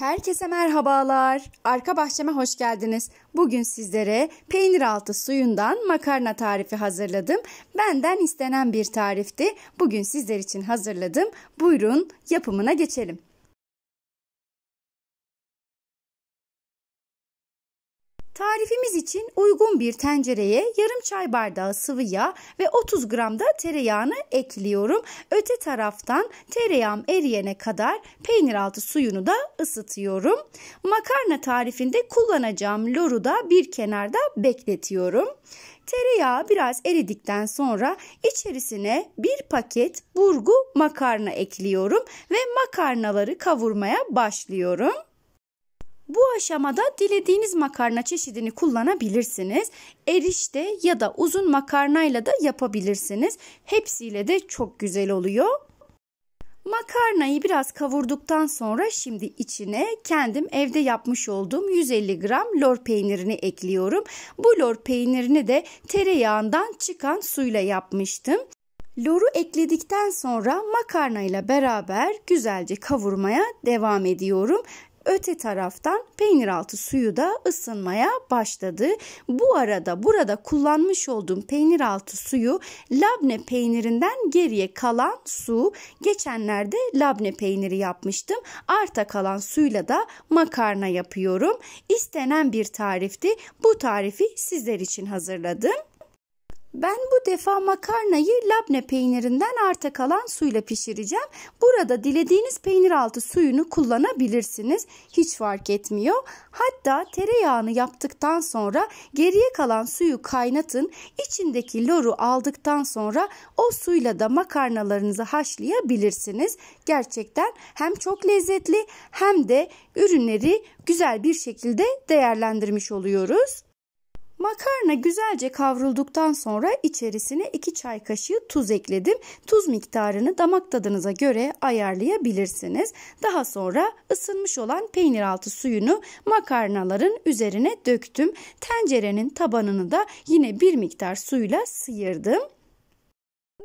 Herkese merhabalar. Arka bahçeme hoş geldiniz. Bugün sizlere peynir altı suyundan makarna tarifi hazırladım. Benden istenen bir tarifti. Bugün sizler için hazırladım. Buyurun yapımına geçelim. Tarifimiz için uygun bir tencereye yarım çay bardağı sıvı yağ ve 30 gram da tereyağını ekliyorum. Öte taraftan tereyağım eriyene kadar peynir altı suyunu da ısıtıyorum. Makarna tarifinde kullanacağım loru da bir kenarda bekletiyorum. Tereyağı biraz eridikten sonra içerisine bir paket burgu makarna ekliyorum ve makarnaları kavurmaya başlıyorum. Bu aşamada dilediğiniz makarna çeşidini kullanabilirsiniz. Erişte ya da uzun makarnayla da yapabilirsiniz. Hepsiyle de çok güzel oluyor. Makarnayı biraz kavurduktan sonra şimdi içine kendim evde yapmış olduğum 150 gram lor peynirini ekliyorum. Bu lor peynirini de tereyağından çıkan suyla yapmıştım. Loru ekledikten sonra makarnayla beraber güzelce kavurmaya devam ediyorum Öte taraftan peynir altı suyu da ısınmaya başladı. Bu arada burada kullanmış olduğum peynir altı suyu labne peynirinden geriye kalan su. Geçenlerde labne peyniri yapmıştım. Arta kalan suyla da makarna yapıyorum. İstenen bir tarifti. Bu tarifi sizler için hazırladım. Ben bu defa makarnayı labne peynirinden arta kalan suyla pişireceğim. Burada dilediğiniz peynir altı suyunu kullanabilirsiniz. Hiç fark etmiyor. Hatta tereyağını yaptıktan sonra geriye kalan suyu kaynatın. İçindeki loru aldıktan sonra o suyla da makarnalarınızı haşlayabilirsiniz. Gerçekten hem çok lezzetli hem de ürünleri güzel bir şekilde değerlendirmiş oluyoruz. Makarna güzelce kavrulduktan sonra içerisine 2 çay kaşığı tuz ekledim. Tuz miktarını damak tadınıza göre ayarlayabilirsiniz. Daha sonra ısınmış olan peynir altı suyunu makarnaların üzerine döktüm. Tencerenin tabanını da yine bir miktar suyla sıyırdım.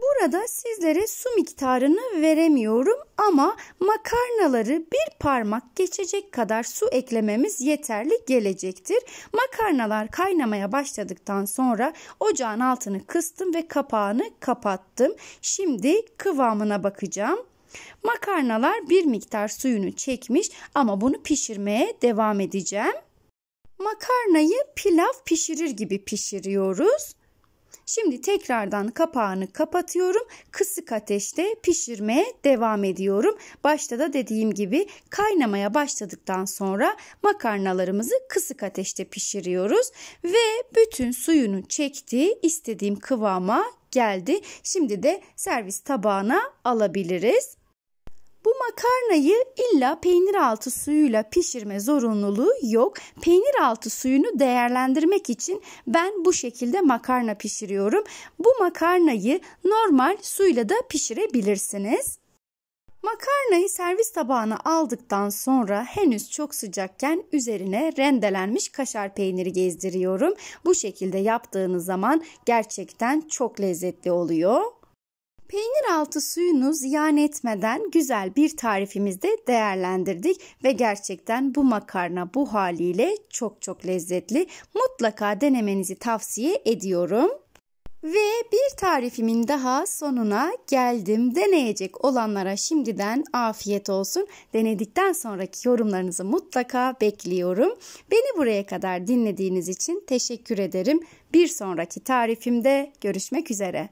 Burada sizlere su miktarını veremiyorum ama makarnaları bir parmak geçecek kadar su eklememiz yeterli gelecektir. Makarnalar kaynamaya başladıktan sonra ocağın altını kıstım ve kapağını kapattım. Şimdi kıvamına bakacağım. Makarnalar bir miktar suyunu çekmiş ama bunu pişirmeye devam edeceğim. Makarnayı pilav pişirir gibi pişiriyoruz. Şimdi tekrardan kapağını kapatıyorum. Kısık ateşte pişirmeye devam ediyorum. Başta da dediğim gibi kaynamaya başladıktan sonra makarnalarımızı kısık ateşte pişiriyoruz ve bütün suyunu çekti. istediğim kıvama geldi. Şimdi de servis tabağına alabiliriz. Bu makarnayı illa peynir altı suyuyla pişirme zorunluluğu yok. Peynir altı suyunu değerlendirmek için ben bu şekilde makarna pişiriyorum. Bu makarnayı normal suyla da pişirebilirsiniz. Makarnayı servis tabağına aldıktan sonra henüz çok sıcakken üzerine rendelenmiş kaşar peyniri gezdiriyorum. Bu şekilde yaptığınız zaman gerçekten çok lezzetli oluyor. Peynir altı suyunu ziyan etmeden güzel bir tarifimizde değerlendirdik ve gerçekten bu makarna bu haliyle çok çok lezzetli. Mutlaka denemenizi tavsiye ediyorum. Ve bir tarifimin daha sonuna geldim. Deneyecek olanlara şimdiden afiyet olsun. Denedikten sonraki yorumlarınızı mutlaka bekliyorum. Beni buraya kadar dinlediğiniz için teşekkür ederim. Bir sonraki tarifimde görüşmek üzere.